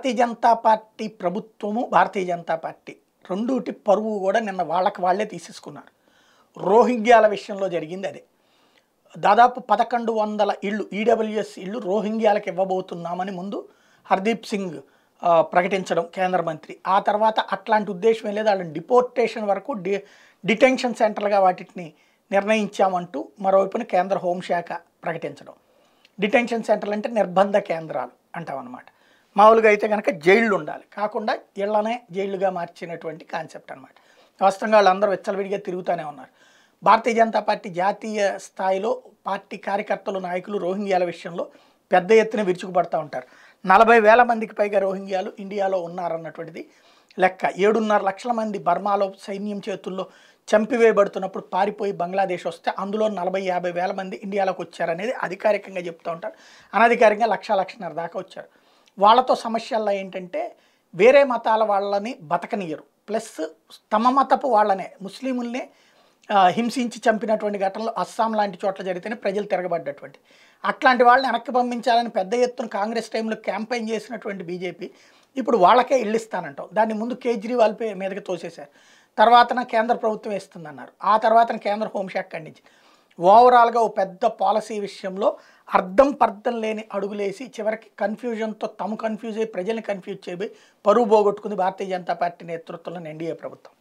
భారతీయ Janata party ప్రభుత్వము భారతీయ Janata party రెండుటి పరువు కూడా నిన్న వాళ్ళకి వాళ్లే తీసేసుకున్నారు రోహింగ్యాల విషయంలో జరిగింది అదే దాదాపు పదకొండు వందల ఇళ్ళు ఈడబ్ల్యూఎస్ ఇళ్ళు రోహింగ్యాలకు ఇవ్వబోతున్నామని ముందు హర్దీప్ సింగ్ ప్రకటించడం కేంద్ర మంత్రి ఆ తర్వాత అట్లాంటి ఉద్దేశం లేదు వాళ్ళని డిపోర్టేషన్ వరకు డి డిటెన్షన్ సెంటర్గా వాటిని నిర్ణయించామంటూ మరోవైపున కేంద్ర హోంశాఖ ప్రకటించడం డిటెన్షన్ సెంటర్లు అంటే నిర్బంధ కేంద్రాలు అంటామన్నమాట మామూలుగా అయితే కనుక జైళ్ళు ఉండాలి కాకుండా ఇళ్లనే జైళ్ళుగా మార్చినటువంటి కాన్సెప్ట్ అనమాట వాస్తవంగా వాళ్ళందరూ విచ్చలవిడిగా తిరుగుతూనే ఉన్నారు భారతీయ జనతా పార్టీ జాతీయ స్థాయిలో పార్టీ కార్యకర్తలు నాయకులు రోహింగ్యాల విషయంలో పెద్ద ఎత్తున విరుచుకుపడుతూ ఉంటారు నలభై వేల మందికి పైగా రోహింగ్యాలు ఇండియాలో ఉన్నారన్నటువంటిది లెక్క ఏడున్నర లక్షల మంది బర్మాలో సైన్యం చేతుల్లో చంపివేయబడుతున్నప్పుడు పారిపోయి బంగ్లాదేశ్ వస్తే అందులో నలభై యాభై వేల మంది ఇండియాలోకి వచ్చారనేది అధికారికంగా చెప్తూ ఉంటారు అనధికారికంగా లక్ష లక్షన్నర దాకా వచ్చారు వాళ్ళతో సమస్యల్లో ఏంటంటే వేరే మతాల వాళ్ళని బతకనియరు ప్లస్ తమ మతపు వాళ్ళనే ముస్లిముల్ని హింసించి చంపినటువంటి ఘటనలు అస్సాం లాంటి చోట్ల జరిగితేనే ప్రజలు తిరగబడ్డటువంటి అట్లాంటి వాళ్ళని వెనక్కి పంపించాలని పెద్ద ఎత్తున కాంగ్రెస్ టైంలో క్యాంపెయిన్ చేసినటువంటి బీజేపీ ఇప్పుడు వాళ్ళకే ఇళ్ళిస్తానంటాం దాన్ని ముందు కేజ్రీవాల్ మీదకి తోసేశారు తర్వాతన కేంద్ర ప్రభుత్వం అన్నారు ఆ తర్వాతన కేంద్ర హోంశాఖ ఖండించి ఓవరాల్గా ఓ పెద్ద పాలసీ విషయంలో అర్థం పర్థం లేని అడుగులేసి చివరికి కన్ఫ్యూజన్తో తమ కన్ఫ్యూజ్ అయ్యి ప్రజల్ని కన్ఫ్యూజ్ చేయబోయి పరువు పోగొట్టుకుంది భారతీయ జనతా పార్టీ నేతృత్వంలో ఎన్డీఏ ప్రభుత్వం